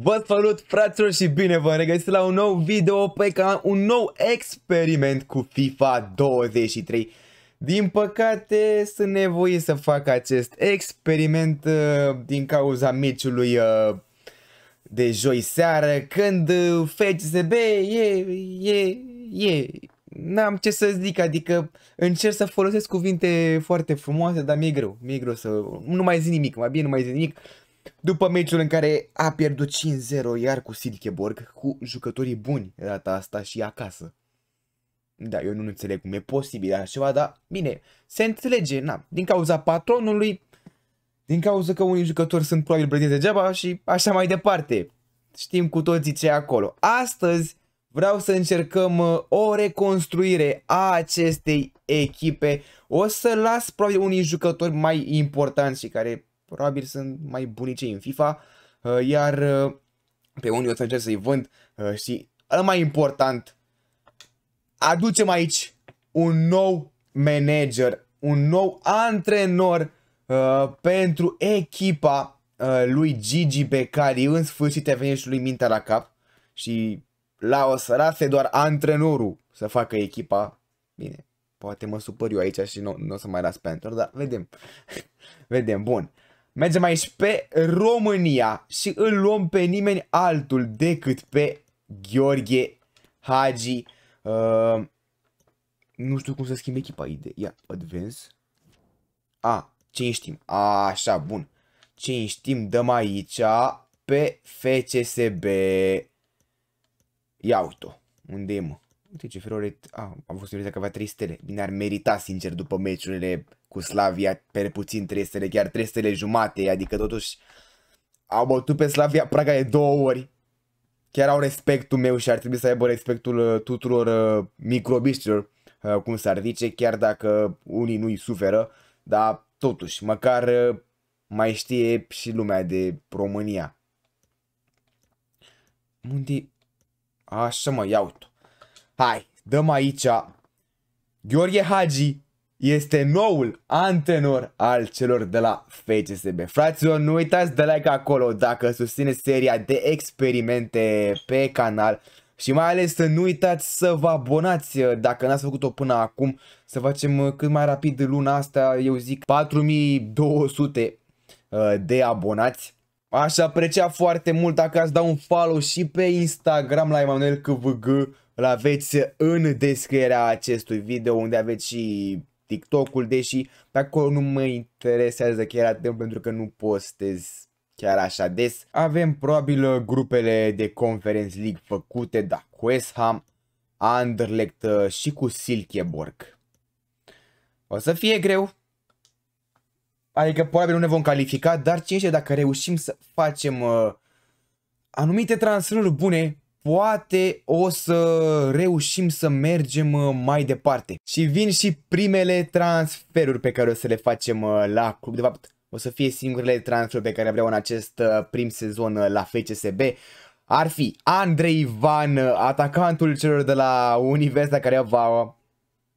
Vă salut fraților și bine vă regăsiți la un nou video pe canal, un nou experiment cu FIFA 23. Din păcate sunt nevoie să fac acest experiment uh, din cauza meciului uh, de joi seară când uh, FCSB e, e, e, n-am ce să zic, adică încerc să folosesc cuvinte foarte frumoase, dar mi-e greu, mi-e greu să, nu mai zic nimic, mai bine nu mai zic nimic. După meciul în care a pierdut 5-0 iar cu Silkeborg, cu jucătorii buni data asta și acasă. Da, eu nu înțeleg cum e posibil așa ceva, dar bine, se înțelege, na, din cauza patronului, din cauza că unii jucători sunt probabil plătiți degeaba și așa mai departe. Știm cu toții ce e acolo. Astăzi vreau să încercăm uh, o reconstruire a acestei echipe. O să las probabil unii jucători mai importanți și care probabil sunt mai bunicii în FIFA, uh, iar uh, pe unii o să încerc să-i vând uh, și, al mai important, aducem aici un nou manager, un nou antrenor pentru echipa lui Gigi Becali. În sfârșit a venit și lui mintea la cap și la o lase doar antrenorul să facă echipa. Bine, poate mă supăr eu aici și nu, nu o să mai las pentru, dar vedem. vedem, bun. Mergem aici pe România și îl luăm pe nimeni altul decât pe Gheorghe Hagi. Uh, nu știu cum să schimb echipa idee. Ia, advance. A, ce știm? așa, bun. Ce știm? Dăm aici pe FCSB. Ia uite-o. Unde e, mă? Uite ce Fiore a, a fost surprins că avea 3 stele. Bine, ar merita sincer după meciurile cu Slavia pe puțin 3 stele, chiar 3 stele jumate, adică totuși au bătut pe Slavia Praga de două ori. Chiar au respectul meu și ar trebui să aibă respectul uh, tuturor uh, microbiștilor, uh, cum s-ar zice, chiar dacă unii nu-i suferă, dar totuși, măcar uh, mai știe și lumea de România. Mundi Așa mă, iau -t. Hai, dăm aici. Gheorghe Hagi este noul antenor al celor de la FCSB. Fraților, nu uitați de like acolo dacă susține seria de experimente pe canal. Și mai ales să nu uitați să vă abonați uh, dacă n-ați făcut-o până acum. Să facem uh, cât mai rapid luna asta, eu zic 4200 uh, de abonați. Aș aprecia foarte mult dacă ați da un follow și pe Instagram la Emanuel KVG. Îl aveți în descrierea acestui video unde aveți și TikTok-ul, deși pe acolo nu mă interesează chiar atât pentru că nu postez chiar așa des. Avem probabil grupele de Conference League făcute, da, cu West Ham, Anderlecht și cu Silkeborg. O să fie greu, Adică probabil nu ne vom califica, dar cine știe dacă reușim să facem uh, anumite transferuri bune, poate o să reușim să mergem uh, mai departe. Și vin și primele transferuri pe care o să le facem uh, la club. De fapt, o să fie singurele transferuri pe care vreau în acest uh, prim sezon uh, la FCSB ar fi Andrei Ivan, uh, atacantul celor de la Universa care va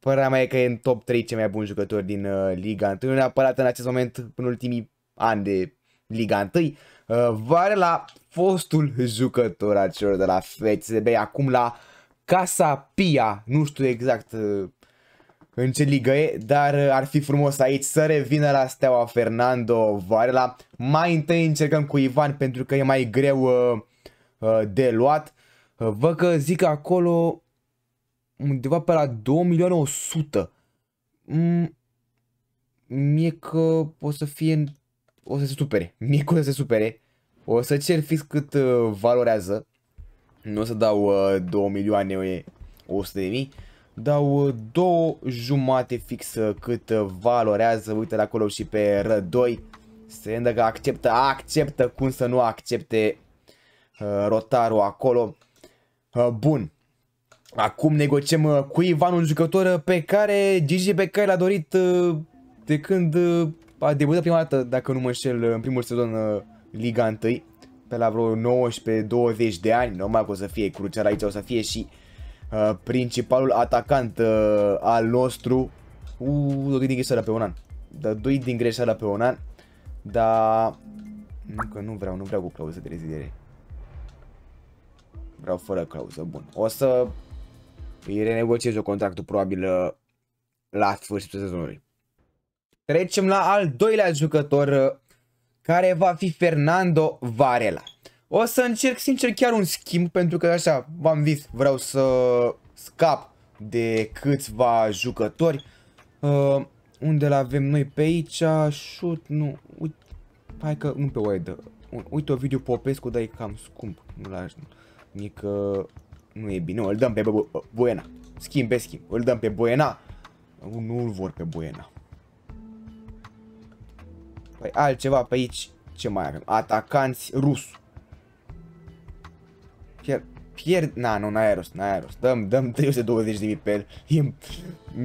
Părerea mea e că e în top 3 cei mai buni jucători din uh, Liga 1, nu neapărat în acest moment în ultimii ani de Liga 1, uh, vare la fostul jucător al celor de la FCB, acum la Casa Pia, nu știu exact uh, în ce ligă e, dar uh, ar fi frumos aici să revină la steaua Fernando Varela. Mai întâi încercăm cu Ivan pentru că e mai greu uh, uh, de luat. Uh, vă că zic acolo undeva pe la 2 milioane 100. Mm, mie că o să fie, o să se supere, mie că o să se supere. O să cer fix cât uh, valorează. Nu o să dau 2 uh, milioane 100 de mii. Dau uh, două jumate fix cât valorează. Uite la acolo și pe R2. Se că acceptă, acceptă, cum să nu accepte uh, rotarul acolo. Uh, bun, Acum negociem uh, cu Ivan un jucător uh, pe care Gigi pe care l-a dorit uh, de când a debutat prima dată, dacă nu mă înșel, în primul sezon Liga 1 pe la vreo 19-20 de ani, normal că o să fie crucial aici, o să fie și uh, principalul atacant uh, al nostru. Uuu, doi din greșeala pe un an. Da, doi din greșeala pe un an. Dar... Nu că nu vreau, nu vreau cu clauză de reziliere. Vreau fără clauză, bun. O să îi renegociez o contractul probabil uh, la sfârșitul sezonului. Trecem la al doilea jucător uh, care va fi Fernando Varela. O să încerc sincer chiar un schimb pentru că așa v-am zis vreau să scap de câțiva jucători. Uh, unde l-avem noi pe aici? Shoot, nu, uite, hai că nu pe Oedă. Uite video Popescu, dar e cam scump. Nu l-aș nică nu e bine, îl dăm pe buena. Schimb pe schimb, îl dăm pe buena. Nu îl vor pe buena. Păi altceva pe aici, ce mai avem? Atacanți rus. Pier pierd, na, nu, n-ai rost, n-ai rost. Dăm, dăm 320 de mii pe el.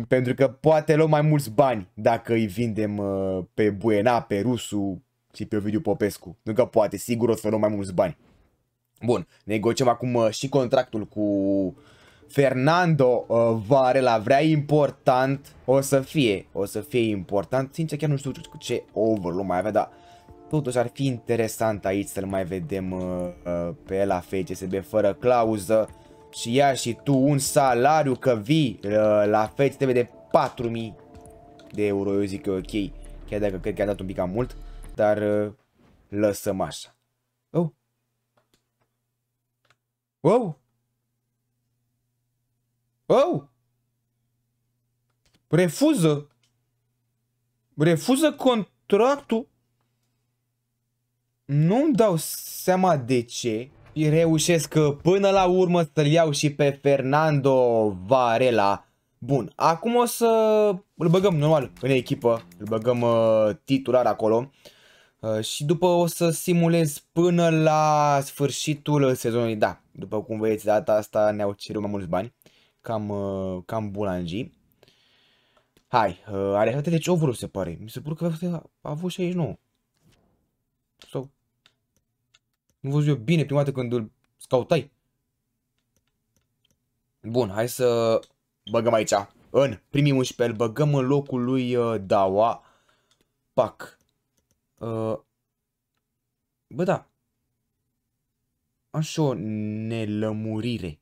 pentru că poate luăm mai mulți bani dacă îi vindem uh, pe Buena, pe Rusu și pe Ovidiu Popescu. Nu că poate, sigur o să luăm mai mulți bani. Bun, negociem acum uh, și contractul cu Fernando uh, Varela vrea important, o să fie, o să fie important, sincer chiar nu știu cu ce overall mai avea, dar totuși ar fi interesant aici să-l mai vedem uh, uh, pe la FCSB fără clauză și ia și tu un salariu că vii uh, la FCSB de 4000 de euro, eu zic că ok, chiar dacă cred că a dat un pic cam mult, dar uh, lăsăm așa. Wow! Wow! Refuză! Refuză contractul? Nu-mi dau seama de ce reușesc uh, până la urmă să-l iau și pe Fernando Varela. Bun, acum o să îl băgăm normal în echipă, îl băgăm uh, titular acolo. Uh, Uh, și după o să simulez până la sfârșitul sezonului. Da, după cum vedeți, data asta ne-au cerut mai mulți bani. Cam, uh, cam bulangii. Hai, uh, are de deci over se pare. Mi se pare că a avut 69. Sau... Nu văzut eu bine prima dată când îl scautai. Bun, hai să băgăm aici. În primii 11 băgăm în locul lui uh, Dawa. Pac. Uh, bă, da. Am și o nelămurire.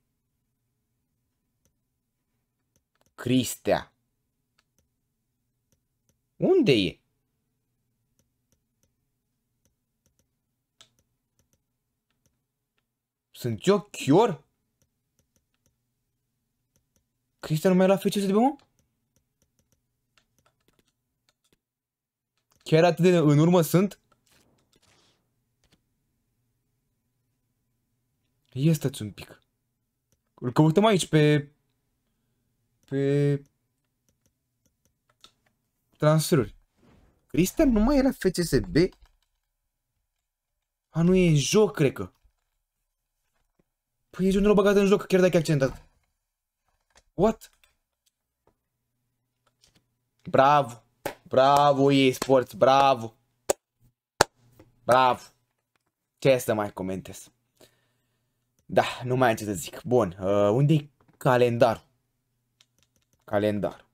Cristea. Unde e? Sunt eu chior? Cristea nu mai la fece de bun mă? Chiar atât de în urmă sunt? Ia stați un pic. Îl căutăm aici pe... Pe... Transferuri. Cristian nu mai era FCSB? A, nu e în joc, cred că. Păi nici nu l-a băgat în joc, chiar dacă e accentat. What? Bravo! Bravo, eSports, bravo! Bravo! Ce să mai comentez? Da, nu mai am ce să zic. Bun, uh, unde-i calendarul? Calendar.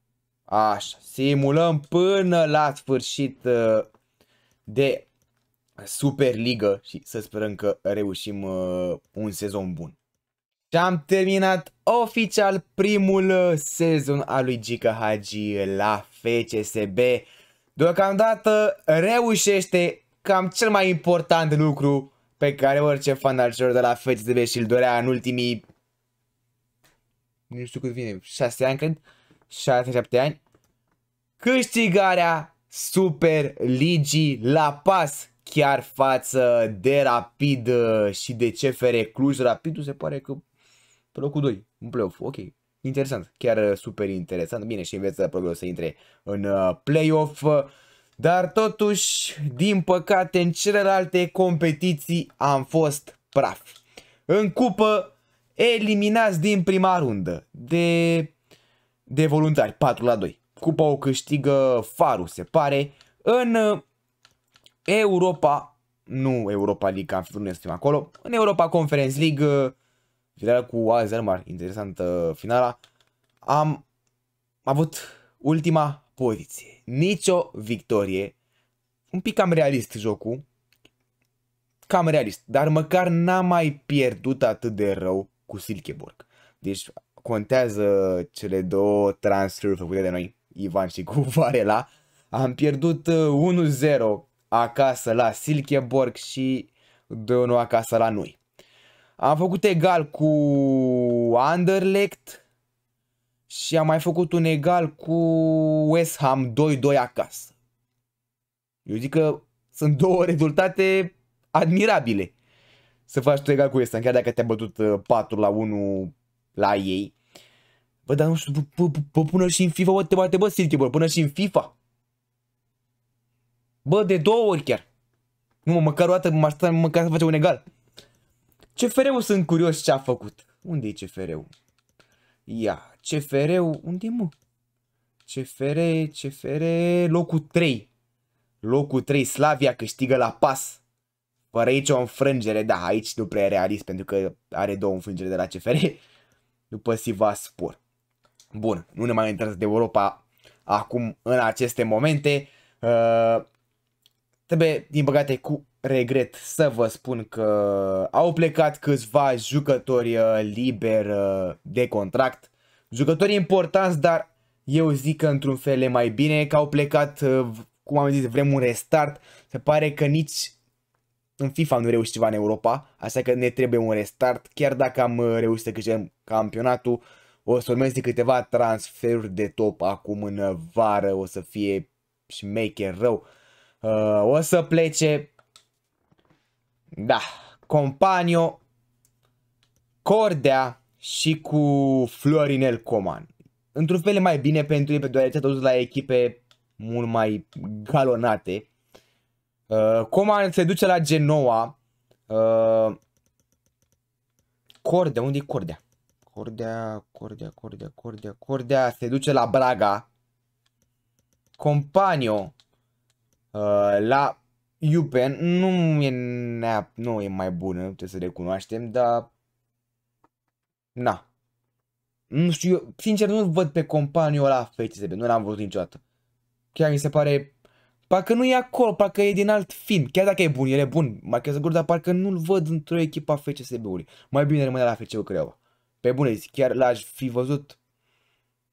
Așa, simulăm până la sfârșit uh, de Superliga și să sperăm că reușim uh, un sezon bun. Și am terminat oficial primul uh, sezon al lui Gica Hagi la FCSB. Deocamdată reușește cam cel mai important lucru pe care orice fan al celor de la FCSB și-l dorea în ultimii... Nu știu cât vine, 6 ani cred, 6-7 ani. Câștigarea Super Ligii la pas chiar față de Rapid uh, și de CFR Cluj. Rapidul se pare că pe locul 2, în playoff ok. Interesant, chiar uh, super interesant. Bine, și înveță probabil să intre în uh, playoff, uh, dar totuși, din păcate, în celelalte competiții am fost praf. În cupă, eliminați din prima rundă de, de voluntari, 4 la 2. Cupa o câștigă Faru, se pare. În Europa, nu Europa League, am fi acolo, în Europa Conference League finala cu Alex interesantă finala, am avut ultima poziție. Nicio victorie. Un pic cam realist jocul. Cam realist. Dar măcar n-am mai pierdut atât de rău cu Silkeborg. Deci contează cele două transferuri făcute de noi, Ivan și cu Varela. Am pierdut 1-0 uh, acasă la Silkeborg și 2-1 acasă la noi. Am făcut egal cu Anderlecht și am mai făcut un egal cu West Ham 2-2 acasă. Eu zic că sunt două rezultate admirabile. Să faci tu egal cu West Ham, chiar dacă te-a bătut 4 uh, la 1 la ei. Bă, dar nu știu, bă, bă, bă, până și în FIFA, bă, te bate, bă, Silke, bă, până și în FIFA. Bă, de două ori chiar. Nu, mă, măcar o dată, măcar să facem un egal. CFR-ul sunt curios ce a făcut. Unde e CFR-ul? Ia, CFR-ul, unde e mă? CFR, CFR, locul 3. Locul 3, Slavia câștigă la pas. Fără aici o înfrângere, da, aici nu prea e realist pentru că are două înfrângere de la CFR. După Sivaspor. Bun, nu ne mai interesează de Europa acum în aceste momente. Uh, trebuie, din păcate, cu regret să vă spun că au plecat câțiva jucători uh, liber uh, de contract, jucători importanți, dar eu zic că într-un fel e mai bine că au plecat, uh, cum am zis, vrem un restart, se pare că nici în FIFA nu reușit ceva în Europa, așa că ne trebuie un restart, chiar dacă am reușit să câștigăm campionatul, o să urmeze câteva transferuri de top acum în vară, o să fie și make rău. Uh, o să plece da, Companio, Cordea și cu Florinel Coman. Într-un fel e mai bine pentru ei, deoarece a dus la echipe mult mai galonate. Uh, Coman se duce la Genoa. Uh, Cordea, unde e Cordea? Cordea, Cordea, Cordea, Cordea, Cordea se duce la Braga. Companio uh, la Iupen nu e, nea, nu e mai bună, trebuie să recunoaștem, dar... Na. Nu știu, eu, sincer nu văd pe companiul ăla FCSB, nu l-am văzut niciodată. Chiar mi se pare... Parcă nu e acolo, parcă e din alt film. Chiar dacă e bun, el e bun, Marquez Gurda, dar parcă nu-l văd într-o echipă a FCSB-ului. Mai bine rămâne la FC-ul Creova. Pe bune, chiar l-aș fi văzut,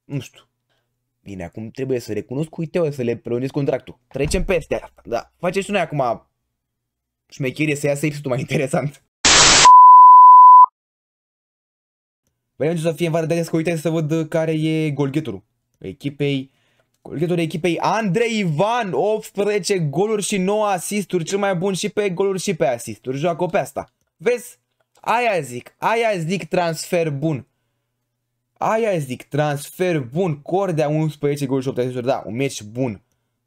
nu știu, Bine, acum trebuie să recunosc cu Iteo să le prelungesc contractul. Trecem peste asta, da. Faceți noi acum șmecherie să iasă ipsitul mai interesant. Vrem să fie în vară de să uite să văd care e golgheturul echipei. Golgheturul echipei Andrei Ivan, 18 goluri și 9 asisturi, cel mai bun și pe goluri și pe asisturi. Joacă pe asta. Vezi? Aia zic, aia zic transfer bun. Aia zic, transfer bun, Cordea 11 goluri și 8 asisturi, da, un meci bun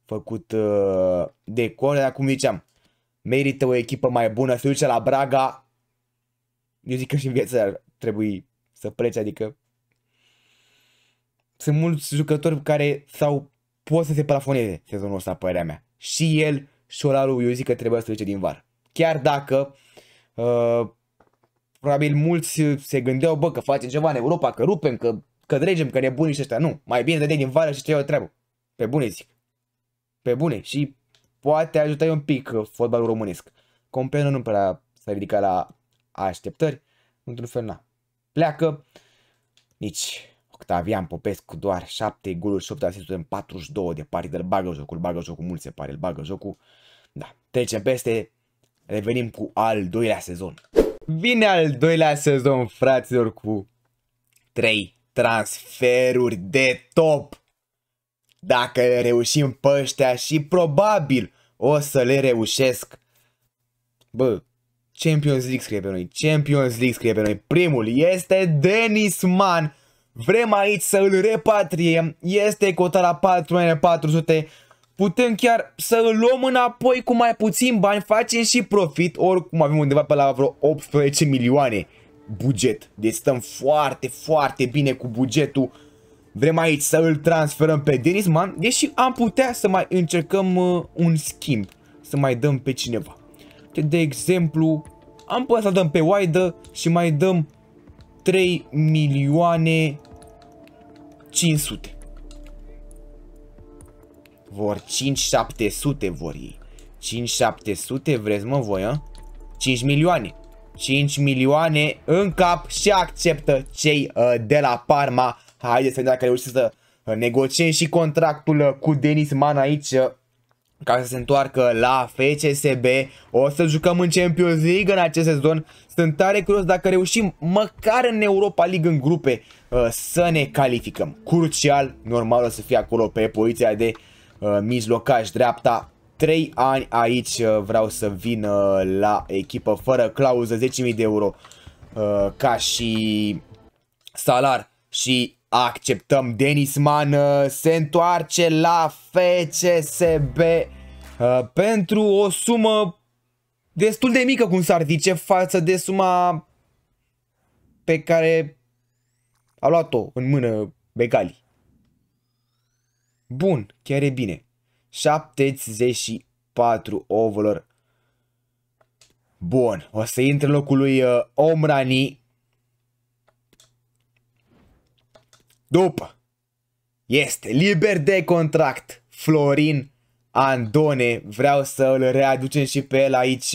făcut uh, de Cordea, dar cum ziceam, merită o echipă mai bună, se duce la Braga, eu zic că și în viață ar trebui să plece, adică sunt mulți jucători care sau pot să se plafoneze sezonul ăsta, părerea mea. Și el, Șolaru, eu zic că trebuie să plece din var. Chiar dacă uh, probabil mulți uh, se gândeau, bă, că facem ceva în Europa, că rupem, că, că dregem, că nebunii și ăștia. Nu, mai bine dădeai din vară și te o treabă. Pe bune zic. Pe bune. Și poate ajuta un pic uh, fotbalul românesc. Compenă nu prea s-a ridicat la așteptări. Într-un fel, na. Pleacă. Nici Octavian Popescu doar 7 goluri și 8 asisturi în 42 de partide. Îl bagă jocul, îl bagă jocul mult se pare, îl bagă jocul. Da, trecem peste, revenim cu al doilea sezon. Vine al doilea sezon, fraților, cu Trei transferuri de top. Dacă le reușim pe ăștia și probabil o să le reușesc. Bă, Champions League scrie pe noi, Champions League scrie pe noi. Primul este Denis Mann. Vrem aici să îl repatriem. Este cotat la 4400 putem chiar să îl luăm înapoi cu mai puțin bani, facem și profit, oricum avem undeva pe la vreo 18 milioane buget. Deci stăm foarte, foarte bine cu bugetul. Vrem aici să îl transferăm pe Denisman, deși am putea să mai încercăm uh, un schimb, să mai dăm pe cineva. De exemplu, am putea să dăm pe Waida și mai dăm 3 milioane 500. Vor 5700 vor ei. 5700 vreți mă voi, a? Ă? 5 milioane. 5 milioane în cap și acceptă cei uh, de la Parma. Haideți să vedem dacă reușim să ă, negociem și contractul cu Denis Man aici ca să se întoarcă la FCSB. O să jucăm în Champions League în acest sezon. Sunt tare curios dacă reușim măcar în Europa League în grupe să ne calificăm. Crucial, normal o să fie acolo pe poziția de Uh, mijlocaș dreapta. 3 ani aici uh, vreau să vin uh, la echipă fără clauză 10.000 de euro ca și salar și acceptăm Denisman se întoarce la FCSB pentru o sumă destul de mică cum s-ar zice față de suma pe care a luat-o în mână Begali Bun, chiar e bine. 74 overlor. Bun, o să intre în locul lui uh, Omrani. După. Este liber de contract. Florin Andone. Vreau să îl readucem și pe el aici.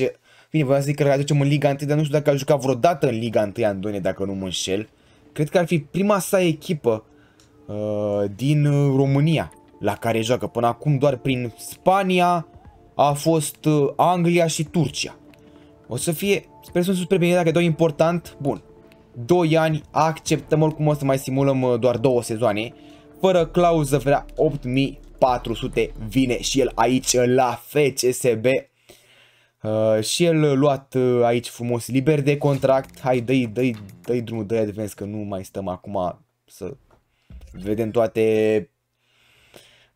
Bine, vreau să zic că îl readucem în Liga 1, dar nu știu dacă a jucat vreodată în Liga 1 Andone, dacă nu mă înșel. Cred că ar fi prima sa echipă uh, din uh, România la care joacă până acum doar prin Spania, a fost uh, Anglia și Turcia. O să fie, sper să nu super bine, dacă e important, bun. 2 ani, acceptăm oricum o să mai simulăm uh, doar două sezoane, fără clauză vrea 8400 vine și el aici la FCSB. Uh, și el uh, luat uh, aici frumos liber de contract, hai dă-i, dă dă-i drumul, dă-i advance că nu mai stăm acum să vedem toate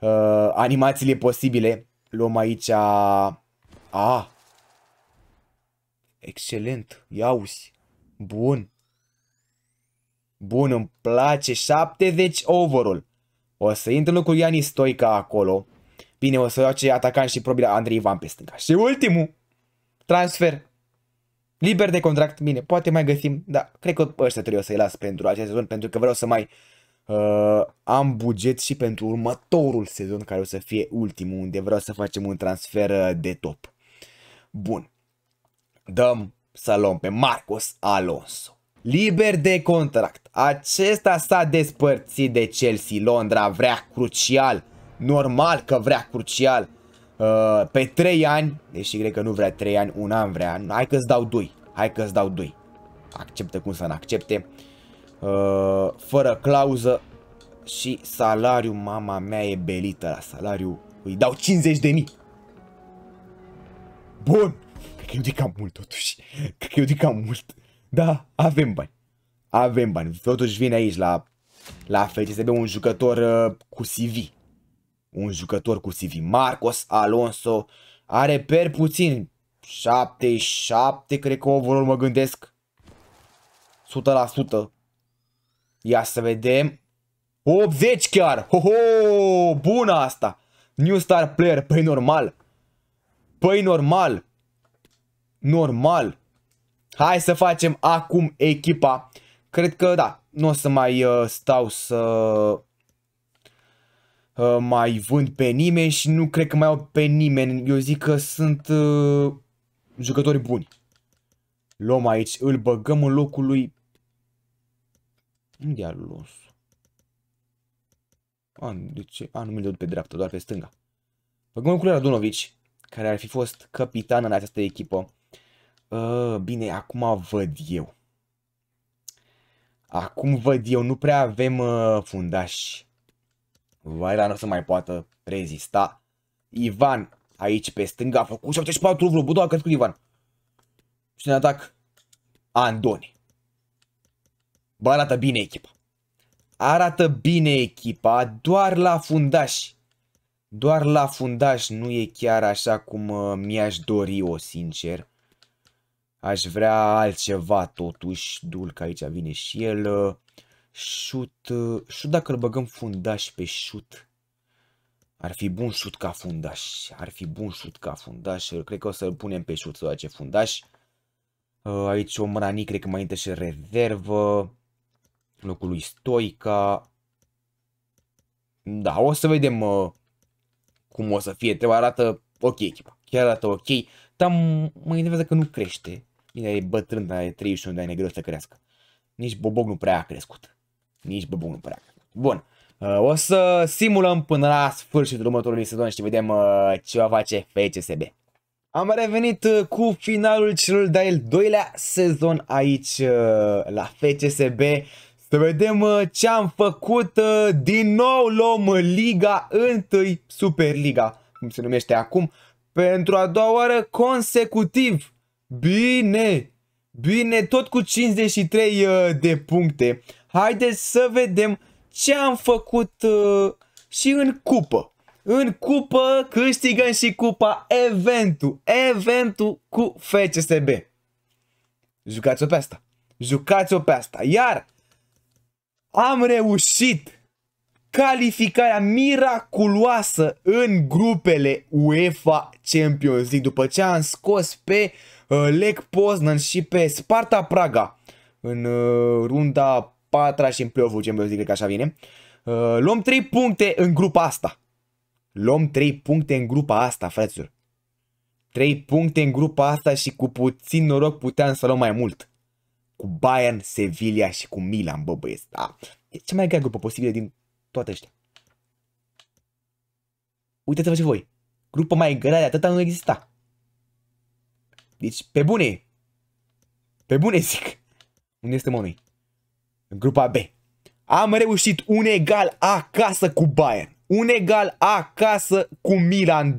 uh, animațiile posibile. Luăm aici... A... Ah. Excelent, iauzi. Bun. Bun, îmi place. 70 overall. O să intru în locul Iani Stoica acolo. Bine, o să iau ce atacant și probabil Andrei Ivan pe stânga. Și ultimul. Transfer. Liber de contract. Bine, poate mai găsim. Da, cred că ăștia trebuie o să-i las pentru acest sezon. Pentru că vreau să mai Uh, am buget și pentru următorul sezon care o să fie ultimul unde vreau să facem un transfer uh, de top. Bun. Dăm să luăm pe Marcos Alonso. Liber de contract. Acesta s-a despărțit de Chelsea Londra, vrea crucial. Normal că vrea crucial. Uh, pe 3 ani, deși cred că nu vrea 3 ani, un an vrea. Hai că-ți dau 2. Hai că-ți dau 2. Acceptă cum să-mi accepte. Uh, Uh, fără clauză și salariul, mama mea e belită la salariu, îi dau 50 de mii. Bun, cred că eu zic cam mult totuși, cred că eu zic cam mult, da, avem bani, avem bani, totuși vine aici la, la FCSB un jucător uh, cu CV, un jucător cu CV, Marcos Alonso, are per puțin, 77 cred că overall mă gândesc, 100%, Ia să vedem. 80 chiar. Ho, ho, bună asta. New Star Player, păi normal. Păi normal. Normal. Hai să facem acum echipa. Cred că da, nu o să mai uh, stau să uh, mai vând pe nimeni și nu cred că mai au pe nimeni. Eu zic că sunt uh, jucători buni. Luăm aici, îl băgăm în locul lui unde e Alonso? An, deci, de ce? A, nu mi-l pe dreapta, doar pe stânga. Băgăm cu Radunovici, care ar fi fost capitan în această echipă. A, uh, bine, acum văd eu. Acum văd eu, nu prea avem uh, fundași. Vaila nu o să mai poată rezista. Ivan, aici pe stânga, a făcut 74 vreo, bă, doar cred cu Ivan. Și în atac, Andoni. Bă, arată bine echipa. Arată bine echipa, doar la fundaș. Doar la fundaș nu e chiar așa cum uh, mi-aș dori o sincer. Aș vrea altceva totuși. Dulc aici vine și el. Uh, șut, uh, șut dacă îl băgăm fundaș pe șut. Ar fi bun șut ca fundaș. Ar fi bun șut ca fundaș. Cred că o să-l punem pe șut să face fundaș. Aici o mrani, cred că mai intră și rezervă locul lui Stoica. Da, o să vedem uh, cum o să fie. Trebuie arată ok echipa. Chiar arată ok. Dar mă interesează că nu crește. Bine, e bătrân, dar e 31 de ani, e greu să crească. Nici bobog nu prea a crescut. Nici bobog nu prea a crescut. Bun. Uh, o să simulăm până la sfârșitul următorului sezon și vedem uh, ce va face FCSB. Am revenit uh, cu finalul celui de-al doilea sezon aici uh, la FCSB. Să vedem uh, ce am făcut. Uh, din nou luăm uh, Liga 1, Superliga, cum se numește acum, pentru a doua oară consecutiv. Bine! Bine, tot cu 53 de puncte. Haideți să vedem ce am făcut și în cupă. În cupă câștigăm și cupa eventul. Eventul cu FCSB. Jucați-o pe asta. Jucați-o pe asta. Iar am reușit calificarea miraculoasă în grupele UEFA Champions League după ce am scos pe uh, Poznan și pe Sparta Praga în uh, runda 4 și în play-off-ul Champions League, cred că așa vine. Uh, luăm 3 puncte în grupa asta. Luăm 3 puncte în grupa asta, fraților. 3 puncte în grupa asta și cu puțin noroc puteam să luăm mai mult cu Bayern, Sevilla și cu Milan, bă băieți. Da. E cea mai grea grupă posibilă din toate ăștia. Uitați-vă ce voi. Grupă mai grea de atâta nu exista. Deci, pe bune. Pe bune zic. Unde este Monui? grupa B. Am reușit un egal acasă cu Bayern. Un egal acasă cu Milan 2-2.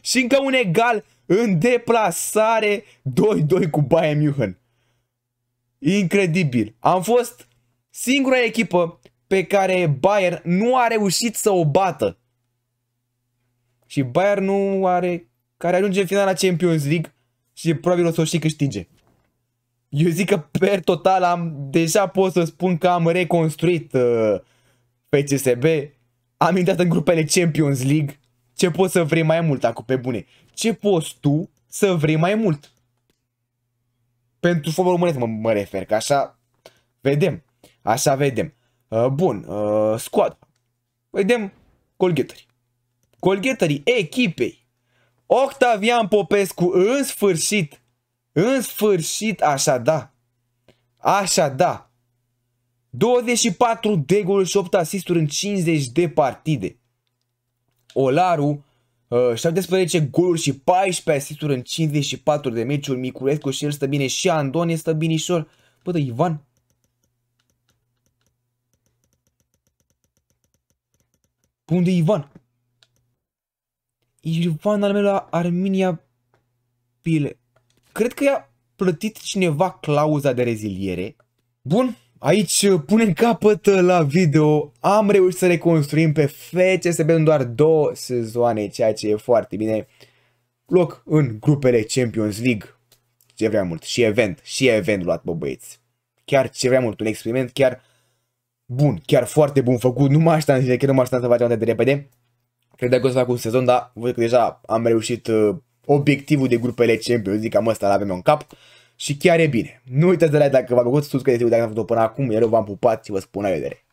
Și încă un egal în deplasare 2-2 cu Bayern München. Incredibil. Am fost singura echipă pe care Bayern nu a reușit să o bată. Și Bayern nu are care ajunge în finala Champions League și probabil o să o și câștige. Eu zic că per total am deja pot să spun că am reconstruit uh, FCSB, am intrat în grupele Champions League. Ce poți să vrei mai mult acum pe bune? Ce poți tu să vrei mai mult? pentru fotbalul românesc mă, mă refer, că așa vedem, așa vedem. Uh, bun, uh, squad. Vedem golghetării. Golghetării echipei. Octavian Popescu în sfârșit, în sfârșit așa da, așa da, 24 de goluri și 8 asisturi în 50 de partide. Olaru Uh, 17 goluri și 14 asisturi în 54 de meciuri. Miculescu și el stă bine și Andone stă binișor. Bă, da, Ivan. Unde Ivan? Ivan al meu la Arminia Pile. Cred că i-a plătit cineva clauza de reziliere. Bun, Aici uh, punem capăt uh, la video, am reușit să reconstruim pe FCSB în doar două sezoane, ceea ce e foarte bine. Loc în grupele Champions League, ce vrea mult, și event, și event luat, bă băieți. Chiar ce vrea mult, un experiment chiar bun, chiar foarte bun făcut, nu mă așteptam, chiar nu mă așteptam să facem atât de repede. Cred că o să fac un sezon, dar văd că deja am reușit uh, obiectivul de grupele Champions League, cam ăsta l-avem în cap și chiar e bine. Nu uitați de like dacă v-a plăcut, subscrieți-vă dacă n-am făcut-o până acum, iar eu v-am pupat și vă spun la vedere.